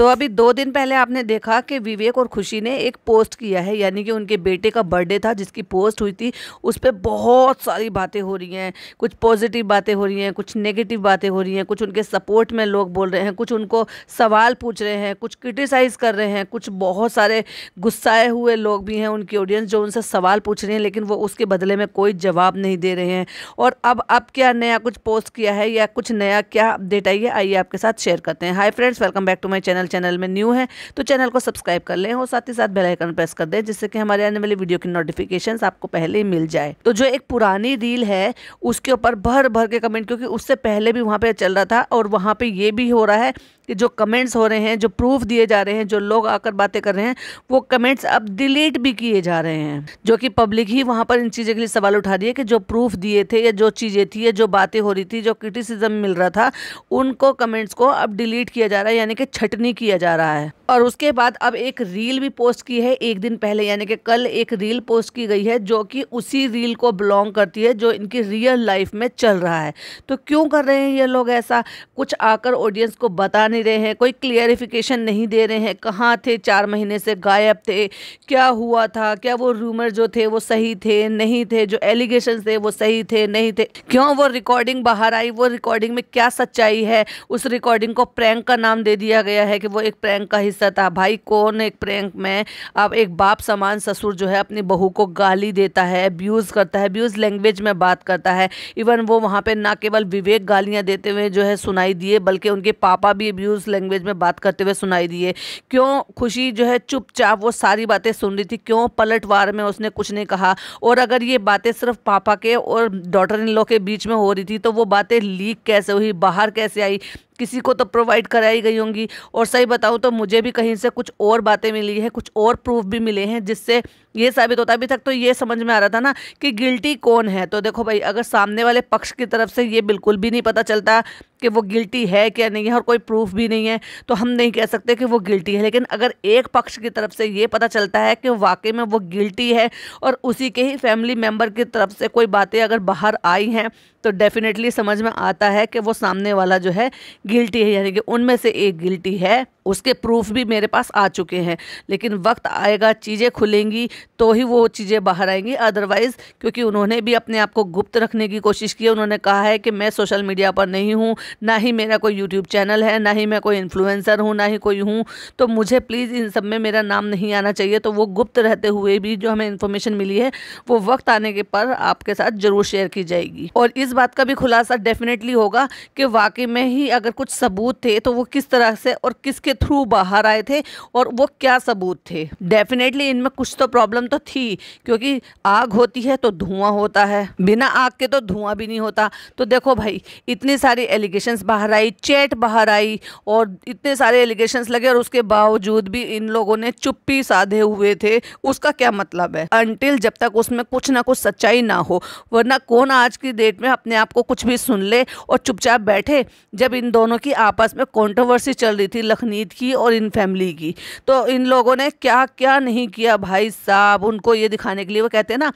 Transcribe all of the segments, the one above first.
तो अभी दो दिन पहले आपने देखा कि विवेक और खुशी ने एक पोस्ट किया है यानी कि उनके बेटे का बर्थडे था जिसकी पोस्ट हुई थी उस पर बहुत सारी बातें हो रही हैं कुछ पॉजिटिव बातें हो रही हैं कुछ नेगेटिव बातें हो रही हैं कुछ उनके सपोर्ट में लोग बोल रहे हैं कुछ उनको सवाल पूछ रहे हैं कुछ क्रिटिसाइज़ कर रहे हैं कुछ बहुत सारे गुस्साए हुए लोग भी हैं उनकी ऑडियंस जो उनसे सवाल पूछ रहे हैं लेकिन वो उसके बदले में कोई जवाब नहीं दे रहे हैं और अब अब क्या नया कुछ पोस्ट किया है या कुछ नया क्या अपडेट आई है आइए आपके साथ शेयर करते हैं hi friends welcome back to my channel channel में न्यू है तो चैनल को सब्सक्राइब कर लें और साथ ही साथ बेलाइकन प्रेस कर दें जिससे कि हमारे आने वाली वीडियो की नोटिफिकेशन आपको पहले ही मिल जाए तो जो एक पुरानी रील है उसके ऊपर भर भर के कमेंट क्योंकि उससे पहले भी वहाँ पर चल रहा था और वहाँ पर ये भी हो रहा है कि जो कमेंट्स हो रहे हैं जो प्रूफ दिए जा रहे हैं जो लोग आकर बातें कर रहे हैं वो कमेंट्स अब डिलीट भी किए जा रहे हैं जो कि पब्लिक ही वहाँ पर इन चीज़ों के लिए सवाल उठा रही है कि जो प्रूफ दिए थे या जो चीज़ें थी या जो बातें हो रही थी जो क्रिटिसिज्म मिल रहा था उनको कमेंट्स को अब डिलीट किया जा रहा है यानी कि छटनी किया जा रहा है और उसके बाद अब एक रील भी पोस्ट की है एक दिन पहले यानी कि कल एक रील पोस्ट की गई है जो कि उसी रील को बिलोंग करती है जो इनकी रियल लाइफ में चल रहा है तो क्यों कर रहे हैं ये लोग ऐसा कुछ आकर ऑडियंस को बताने नहीं रहे हैं कोई क्लियरिफिकेशन नहीं दे रहे हैं कहाँ थे चार महीने से गायब थे क्या हुआ था क्या वो रूमर जो थे वो सही थे नहीं थे जो एलिगेशन थे वो सही थे नहीं थे क्यों वो रिकॉर्डिंग बाहर आई वो रिकॉर्डिंग में क्या सच्चाई है उस रिकॉर्डिंग को प्रैंक का नाम दे दिया गया है कि वो एक प्रैंक का हिस्सा था भाई कौन एक प्रैंक में अब एक बाप समान ससुर जो है अपनी बहू को गाली देता है अब्यूज़ करता है अब्यूज़ लैंग्वेज में बात करता है इवन वो वहाँ पर ना केवल विवेक गालियाँ देते हुए जो है सुनाई दिए बल्कि उनके पापा भी अब्यूज़ कंफ्यूज लैंग्वेज में बात करते हुए सुनाई दिए क्यों खुशी जो है चुपचाप वो सारी बातें सुन रही थी क्यों पलटवार में उसने कुछ नहीं कहा और अगर ये बातें सिर्फ पापा के और डॉटर इन लॉ के बीच में हो रही थी तो वो बातें लीक कैसे हुई बाहर कैसे आई किसी को तो प्रोवाइड कराई गई होंगी और सही बताऊँ तो मुझे भी कहीं से कुछ और बातें मिली हैं कुछ और प्रूफ भी मिले हैं जिससे ये साबित होता अभी तक तो ये समझ में आ रहा था ना कि गिल्टी कौन है तो देखो भाई अगर सामने वाले पक्ष की तरफ से ये बिल्कुल भी नहीं पता चलता कि वो गिल्टी है क्या नहीं है और कोई प्रूफ भी नहीं है तो हम नहीं कह सकते कि वो गिल्टी है लेकिन अगर एक पक्ष की तरफ से ये पता चलता है कि वाकई में वो गिल्टी है और उसी के ही फैमिली मेम्बर की तरफ से कोई बातें अगर बाहर आई हैं तो डेफिनेटली समझ में आता है कि वो सामने वाला जो है गिल्टी है यानी कि उनमें से एक गिल्टी है उसके प्रूफ भी मेरे पास आ चुके हैं लेकिन वक्त आएगा चीज़ें खुलेंगी तो ही वो चीज़ें बाहर आएंगी अदरवाइज़ क्योंकि उन्होंने भी अपने आप को गुप्त रखने की कोशिश की उन्होंने कहा है कि मैं सोशल मीडिया पर नहीं हूँ ना ही मेरा कोई यूट्यूब चैनल है ना ही मैं कोई इन्फ्लुएंसर हूँ ना ही कोई हूँ तो मुझे प्लीज़ इन सब में मेरा नाम नहीं आना चाहिए तो वो गुप्त रहते हुए भी जो हमें इन्फॉर्मेशन मिली है वो वक्त आने के पर आपके साथ ज़रूर शेयर की जाएगी और इस बात का भी खुलासा डेफिनेटली होगा कि वाकई में ही अगर कुछ सबूत थे तो वो किस तरह से और किसके थ्रू बाहर आए थे और वो क्या सबूत थे डेफिनेटली इनमें कुछ तो प्रॉब्लम तो थी क्योंकि आग होती है तो धुआं होता है बिना आग के तो धुआं भी नहीं होता तो देखो भाई इतनी सारी एलिगेशन बाहर आई चैट बाहर आई और इतने सारे एलिगेशन लगे और उसके बावजूद भी इन लोगों ने चुप्पी साधे हुए थे उसका क्या मतलब है अनटिल जब तक उसमें कुछ ना कुछ सच्चाई ना हो वरना कौन आज की डेट में अपने आप को कुछ भी सुन ले और चुपचाप बैठे जब इन दोनों की आपस में कॉन्ट्रोवर्सी चल रही थी लखनी उम्मीद की और इन फैमिली की तो इन लोगों ने क्या क्या नहीं किया भाई साहब उनको ये दिखाने के लिए वो कहते हैं ना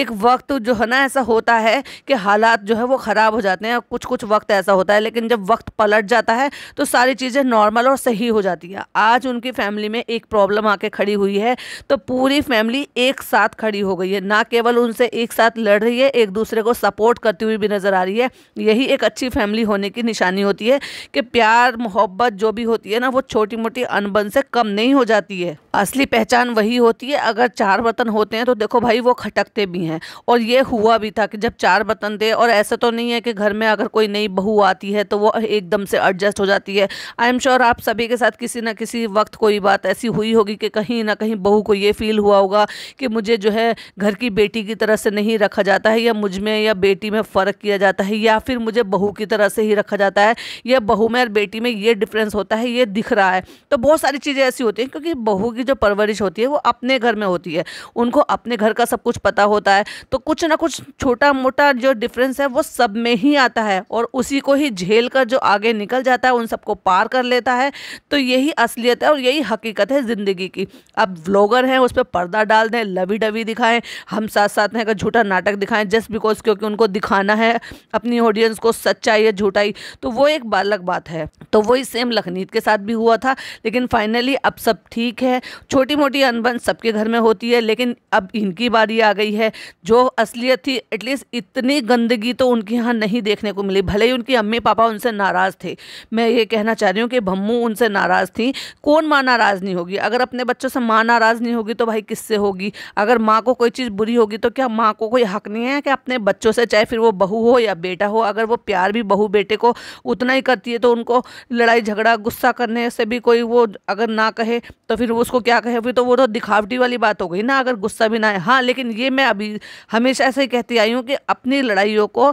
एक वक्त जो है ना ऐसा होता है कि हालात जो है वो ख़राब हो जाते हैं कुछ कुछ वक्त ऐसा होता है लेकिन जब वक्त पलट जाता है तो सारी चीज़ें नॉर्मल और सही हो जाती हैं आज उनकी फैमिली में एक प्रॉब्लम आके खड़ी हुई है तो पूरी फैमिली एक साथ खड़ी हो गई है ना केवल उनसे एक साथ लड़ रही है एक दूसरे को सपोर्ट करती हुई भी नज़र आ रही है यही एक अच्छी फैमिली होने की निशानी होती है कि प्यार मोहब्बत जो भी होती है ना वो छोटी मोटी अनबन से कम नहीं हो जाती है असली पहचान वही होती है अगर चार बर्तन होते हैं तो देखो भाई वो खटकते भी हैं और ये हुआ भी था कि जब चार बर्तन थे और ऐसा तो नहीं है कि घर में अगर कोई नई बहू आती है तो वो एकदम से एडजस्ट हो जाती है आई एम श्योर आप सभी के साथ किसी ना किसी वक्त कोई बात ऐसी हुई होगी कि कहीं ना कहीं बहू को ये फील हुआ होगा कि मुझे जो है घर की बेटी की तरह से नहीं रखा जाता है या मुझ में या बेटी में फ़र्क किया जाता है या फिर मुझे बहू की तरह से ही रखा जाता है या बहू में और बेटी में ये डिफरेंस होता है ये दिख रहा है तो बहुत सारी चीज़ें ऐसी होती हैं क्योंकि बहू की जो परवरिश होती है वो अपने घर में होती है उनको अपने घर का सब कुछ पता होता है तो कुछ ना कुछ छोटा मोटा जो डिफरेंस है वो सब में ही आता है और उसी को ही झेल कर जो आगे निकल जाता है उन सबको पार कर लेता है तो यही असलियत है और यही हकीकत है ज़िंदगी की अब व्लॉगर हैं उस पर पर्दा डाल दें लवी डवी दिखाएं हम साथ साथ में अगर झूठा नाटक दिखाएं जस्ट बिकॉज क्योंकि उनको दिखाना है अपनी ऑडियंस को सच्चाई या झूठाई तो वो एक बालक बात है तो वही सेम लखनीत के साथ भी हुआ हुआ था लेकिन फाइनली अब सब ठीक है छोटी मोटी अनबन सबके घर में होती है लेकिन अब इनकी बारी आ गई है जो असलियत थी एटलीस्ट इतनी गंदगी तो उनके यहाँ नहीं देखने को मिली भले ही उनकी अम्मी पापा उनसे नाराज़ थे मैं ये कहना चाह रही हूँ कि भम्मू उनसे नाराज़ थी कौन माँ नाराज़ नहीं होगी अगर अपने बच्चों से माँ नाराज़ नहीं होगी तो भाई किससे होगी अगर माँ को कोई चीज़ बुरी होगी तो क्या माँ को कोई हक नहीं है कि अपने बच्चों से चाहे फिर वो बहू हो या बेटा हो अगर वो प्यार भी बहू बेटे को उतना ही करती है तो उनको लड़ाई झगड़ा गुस्सा करने से भी कोई वो अगर ना कहे तो फिर उसको क्या कहे फिर तो वो तो दिखावटी वाली बात हो गई ना अगर गुस्सा भी ना आए हाँ लेकिन ये मैं अभी हमेशा ऐसे ही कहती आई हूँ कि अपनी लड़ाइयों को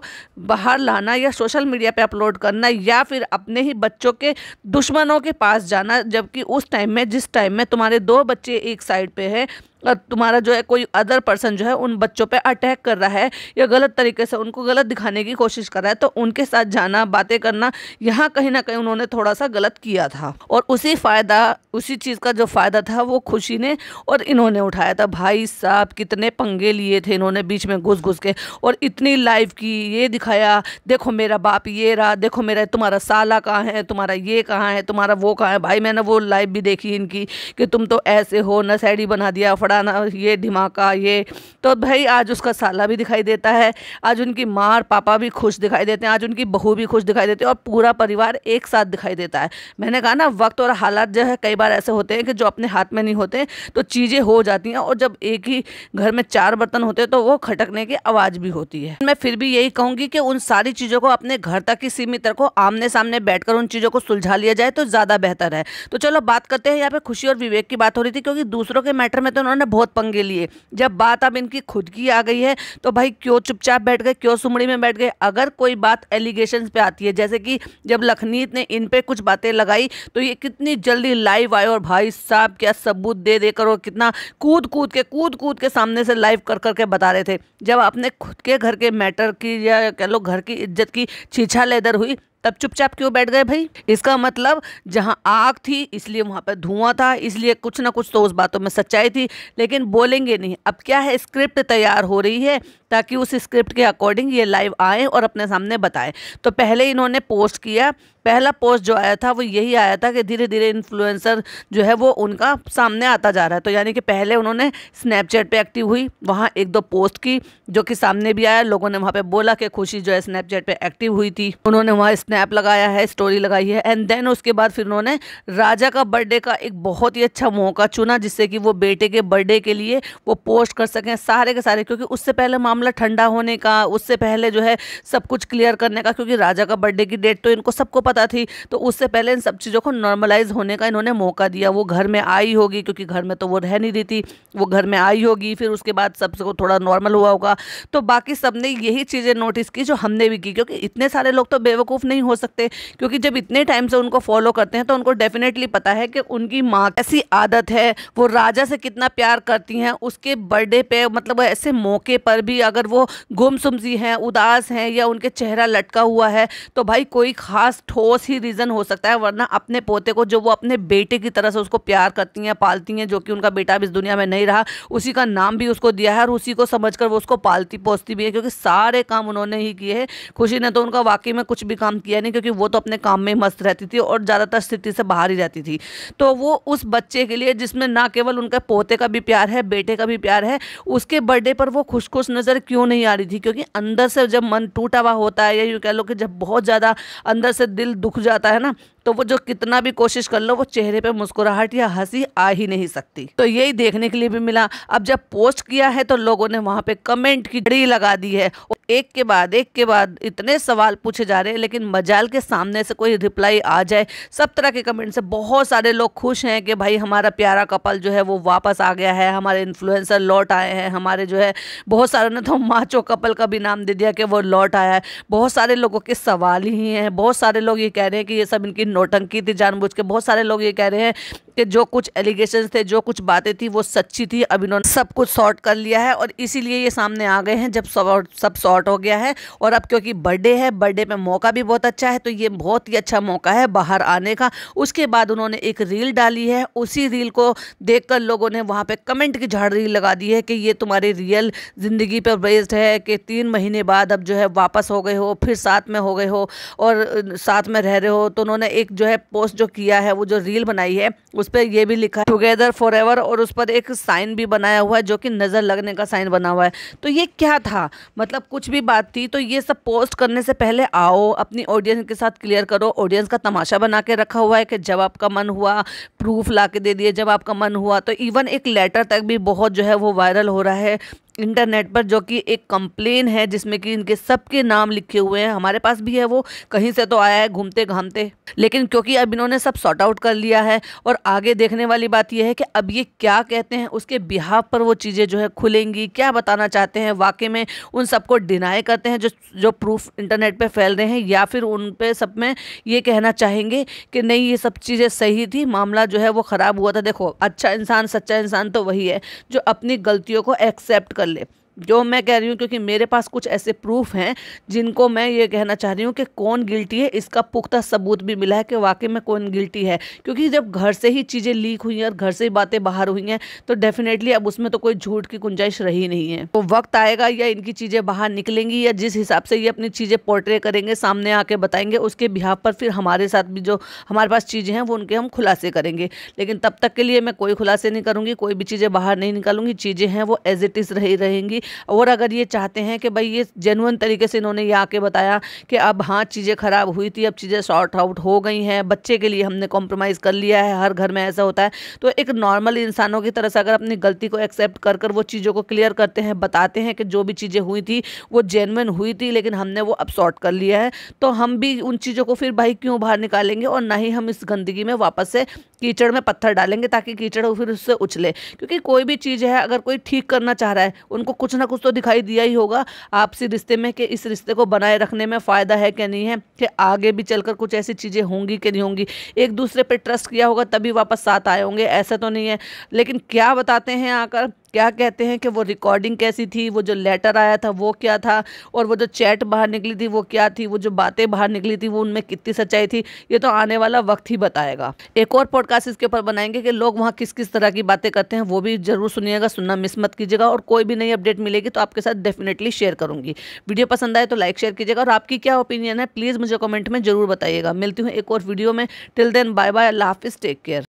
बाहर लाना या सोशल मीडिया पर अपलोड करना या फिर अपने ही बच्चों के दुश्मनों के पास जाना जबकि उस टाइम में जिस टाइम में तुम्हारे दो बच्चे एक साइड पर हैं तुम्हारा जो है कोई अदर पर्सन जो है उन बच्चों पे अटैक कर रहा है या गलत तरीके से उनको गलत दिखाने की कोशिश कर रहा है तो उनके साथ जाना बातें करना यहाँ कहीं ना कहीं उन्होंने थोड़ा सा गलत किया था और उसी फ़ायदा उसी चीज़ का जो फ़ायदा था वो खुशी ने और इन्होंने उठाया था भाई साहब कितने पंगे लिए थे इन्होंने बीच में घुस घुस के और इतनी लाइव की ये दिखाया देखो मेरा बाप ये रहा देखो मेरा तुम्हारा साला कहाँ है तुम्हारा ये कहाँ है तुम्हारा वो कहाँ है भाई मैंने वो लाइव भी देखी इनकी कि तुम तो ऐसे हो न बना दिया फटा लड़ाना ये धमाका ये तो भाई आज उसका साला भी दिखाई देता है आज उनकी माँ और पापा भी खुश दिखाई देते हैं आज उनकी बहू भी खुश दिखाई देती है और पूरा परिवार एक साथ दिखाई देता है मैंने कहा ना वक्त और हालात जो है कई बार ऐसे होते हैं कि जो अपने हाथ में नहीं होते तो चीज़ें हो जाती हैं और जब एक ही घर में चार बर्तन होते हैं तो वो खटकने की आवाज़ भी होती है मैं फिर भी यही कहूँगी कि उन सारी चीज़ों को अपने घर तक ही सीमित रखो आमने सामने बैठकर उन चीज़ों को सुलझा लिया जाए तो ज़्यादा बेहतर है तो चलो बात करते हैं यहाँ पे खुशी और विवेक की बात हो रही थी क्योंकि दूसरों के मैटर में तो उन्होंने ने बहुत पंगे लिए जब बात अब इनकी खुद की आ गई है तो भाई क्यों चुपचाप बैठ गए क्यों सुमड़ी में बैठ गए अगर कोई बात एलिगेशन पे आती है जैसे कि जब लखनीत ने इन पर कुछ बातें लगाई तो ये कितनी जल्दी लाइव आए और भाई साहब क्या सबूत दे देकर और कितना कूद कूद के कूद कूद के सामने से लाइव कर करके बता रहे थे जब अपने खुद के घर के मैटर की या कह लो घर की इज्जत की छीछा लेदर हुई तब चुपचाप क्यों बैठ गए भाई इसका मतलब जहां आग थी इसलिए वहां पर धुआं था इसलिए कुछ ना कुछ तो उस बातों में सच्चाई थी लेकिन बोलेंगे नहीं अब क्या है स्क्रिप्ट तैयार हो रही है ताकि उस स्क्रिप्ट के अकॉर्डिंग ये लाइव आए और अपने सामने बताएं तो पहले इन्होंने पोस्ट किया पहला पोस्ट जो आया था वो यही आया था कि धीरे धीरे इन्फ्लुएंसर जो है वो उनका सामने आता जा रहा है तो यानी कि पहले उन्होंने स्नैपचैट पे एक्टिव हुई वहाँ एक दो पोस्ट की जो कि सामने भी आया लोगों ने वहाँ पे बोला कि खुशी जो है स्नैपचैट पे एक्टिव हुई थी उन्होंने वहाँ स्नैप लगाया है स्टोरी लगाई है एंड देन उसके बाद फिर उन्होंने राजा का बर्थडे का एक बहुत ही अच्छा मौका चुना जिससे कि वो बेटे के बर्थडे के लिए वो पोस्ट कर सकें सारे के सारे क्योंकि उससे पहले मामला मामला ठंडा होने का उससे पहले जो है सब कुछ क्लियर करने का क्योंकि राजा का बर्थडे की डेट तो इनको सबको पता थी तो उससे पहले इन सब चीज़ों को नॉर्मलाइज होने का इन्होंने मौका दिया वो घर में आई होगी क्योंकि घर में तो वो रह नहीं रही थी वो घर में आई होगी फिर उसके बाद सबको थोड़ा नॉर्मल हुआ होगा तो बाकी सब ने यही चीज़ें नोटिस की जो हमने भी की क्योंकि इतने सारे लोग तो बेवकूफ़ नहीं हो सकते क्योंकि जब इतने टाइम से उनको फॉलो करते हैं तो उनको डेफिनेटली पता है कि उनकी माँ ऐसी आदत है वो राजा से कितना प्यार करती हैं उसके बर्थडे पे मतलब ऐसे मौके पर भी अगर वो गुमसुमजी हैं उदास हैं या उनके चेहरा लटका हुआ है तो भाई कोई ख़ास ठोस ही रीज़न हो सकता है वरना अपने पोते को जो वो अपने बेटे की तरह से उसको प्यार करती हैं पालती हैं जो कि उनका बेटा अब इस दुनिया में नहीं रहा उसी का नाम भी उसको दिया है और उसी को समझ कर वो उसको पालती पोसती भी है क्योंकि सारे काम उन्होंने ही किए हैं खुशी ने तो उनका वाकई में कुछ भी काम किया नहीं क्योंकि वो तो अपने काम में मस्त रहती थी और ज़्यादातर स्थिति से बाहर ही रहती थी तो वो उस बच्चे के लिए जिसमें ना केवल उनके पोते का भी प्यार है बेटे का भी प्यार है उसके बर्थडे पर वो खुश खुश नज़र अंदर क्यों नहीं आ रही थी क्योंकि अंदर से जब मन टूटा हुआ होता है या यूँ कह लो कि जब बहुत ज़्यादा अंदर से दिल दुख जाता है ना तो वो जो कितना भी कोशिश कर लो वो चेहरे पे मुस्कुराहट या हंसी आ ही नहीं सकती तो यही देखने के लिए भी मिला अब जब पोस्ट किया है तो लोगों ने वहाँ पे कमेंट की घड़ी लगा दी है और एक के बाद एक के बाद इतने सवाल पूछे जा रहे हैं लेकिन मजाल के सामने से कोई रिप्लाई आ जाए सब तरह के कमेंट से बहुत सारे लोग खुश हैं कि भाई हमारा प्यारा कपल जो है वो वापस आ गया है हमारे इन्फ्लुएंसर लौट आए हैं हमारे जो है बहुत सारों ने तो माचो कपल का भी नाम दे दिया कि वो लौट आया है बहुत सारे लोगों के सवाल ही हैं बहुत सारे लोग ये कह रहे हैं कि ये सब इनकी नोटंकी थी जानबूझ के बहुत सारे लोग ये कह रहे हैं कि जो कुछ एलिगेशन थे जो कुछ बातें थी वो सच्ची थी अब इन्होंने सब कुछ सॉर्ट कर लिया है और इसीलिए ये सामने आ गए हैं जब सब सॉर्ट हो गया है और अब क्योंकि बर्थडे है बर्थडे पे मौका भी बहुत अच्छा है तो ये बहुत ही अच्छा मौका है बाहर आने का उसके बाद उन्होंने एक रील डाली है उसी रील को देख कर लोगों ने वहाँ पर कमेंट की झाड़ी लगा दी है कि ये तुम्हारी रियल ज़िंदगी पर बेस्ड है कि तीन महीने बाद अब जो है वापस हो गए हो फिर साथ में हो गए हो और साथ में रह रहे हो तो उन्होंने एक एक जो है पोस्ट जो किया है वो जो रील बनाई है उस पर यह भी लिखा है टुगेदर फॉर और उस पर एक साइन भी बनाया हुआ है जो कि नज़र लगने का साइन बना हुआ है तो ये क्या था मतलब कुछ भी बात थी तो ये सब पोस्ट करने से पहले आओ अपनी ऑडियंस के साथ क्लियर करो ऑडियंस का तमाशा बना के रखा हुआ है कि जब आपका मन हुआ प्रूफ ला दे दिए जब आपका मन हुआ तो इवन एक लेटर तक भी बहुत जो है वो वायरल हो रहा है इंटरनेट पर जो कि एक कंप्लेन है जिसमें कि इनके सबके नाम लिखे हुए हैं हमारे पास भी है वो कहीं से तो आया है घूमते घामते लेकिन क्योंकि अब इन्होंने सब सॉर्ट आउट कर लिया है और आगे देखने वाली बात यह है कि अब ये क्या कहते हैं उसके बिहाव पर वो चीज़ें जो है खुलेंगी क्या बताना चाहते हैं वाकई में उन सबको डिनाई करते हैं जो जो प्रूफ इंटरनेट पर फैल रहे हैं या फिर उन पर सब में ये कहना चाहेंगे कि नहीं ये सब चीज़ें सही थी मामला जो है वो ख़राब हुआ था देखो अच्छा इंसान सच्चा इंसान तो वही है जो अपनी गलतियों को एक्सेप्ट कर المتكلم जो मैं कह रही हूँ क्योंकि मेरे पास कुछ ऐसे प्रूफ हैं जिनको मैं ये कहना चाह रही हूँ कि कौन गिल्टी है इसका पुख्ता सबूत भी मिला है कि वाकई में कौन गिल्टी है क्योंकि जब घर से ही चीज़ें लीक हुई हैं और घर से ही बातें बाहर हुई हैं तो डेफिनेटली अब उसमें तो कोई झूठ की गुंजाइश रही नहीं है तो वक्त आएगा या इनकी चीज़ें बाहर निकलेंगी या जिस हिसाब से ये अपनी चीज़ें पोर्ट्रे करेंगे सामने आके बताएंगे उसके बिहार पर फिर हमारे साथ भी जो हमारे पास चीज़ें हैं वो उनके हम खुलासे करेंगे लेकिन तब तक के लिए मैं कोई खुलासे नहीं करूँगी कोई भी चीज़ें बाहर नहीं निकालूंगी चीज़ें हैं वो एज इट इज़ रही रहेंगी और अगर ये चाहते हैं कि भाई ये जेनुअन तरीके से इन्होंने ये आके बताया कि अब हाँ चीज़ें ख़राब हुई थी अब चीज़ें शॉर्ट आउट हो गई हैं बच्चे के लिए हमने कॉम्प्रोमाइज़ कर लिया है हर घर में ऐसा होता है तो एक नॉर्मल इंसानों की तरह से अगर अपनी गलती को एक्सेप्ट कर कर वो चीज़ों को क्लियर करते हैं बताते हैं कि जो भी चीज़ें हुई थी वो जेनुअन हुई थी लेकिन हमने वो अब शॉर्ट कर लिया है तो हम भी उन चीज़ों को फिर भाई क्यों बाहर निकालेंगे और ना ही हम इस गंदगी में वापस से कीचड़ में पत्थर डालेंगे ताकि कीचड़ फिर उससे उछले क्योंकि कोई भी चीज़ है अगर कोई ठीक करना चाह रहा है उनको कुछ कुछ ना कुछ तो दिखाई दिया ही होगा आपसी रिश्ते में कि इस रिश्ते को बनाए रखने में फ़ायदा है कि नहीं है कि आगे भी चलकर कुछ ऐसी चीज़ें होंगी कि नहीं होंगी एक दूसरे पर ट्रस्ट किया होगा तभी वापस साथ आए होंगे ऐसा तो नहीं है लेकिन क्या बताते हैं आकर क्या कहते हैं कि वो रिकॉर्डिंग कैसी थी वो जो लेटर आया था वो क्या था और वो जो चैट बाहर निकली थी वो क्या थी वो जो बातें बाहर निकली थी वो उनमें कितनी सच्चाई थी ये तो आने वाला वक्त ही बताएगा एक और पॉडकास्ट इसके ऊपर बनाएंगे कि लोग वहाँ किस किस तरह की बातें करते हैं वो भी जरूर सुनिएगा सुनना मिस मत कीजिएगा और कोई भी नई अपडेट मिलेगी तो आपके साथ डेफिनेटली शेयर करूँगी वीडियो पसंद आए तो लाइक शेयर कीजिएगा और आपकी क्या ओपिनियन है प्लीज़ मुझे कमेंट में जरूर बताइएगा मिलती हूँ एक और वीडियो में टिल देन बाय बाय अल्लाह हाफिज़ टेक केयर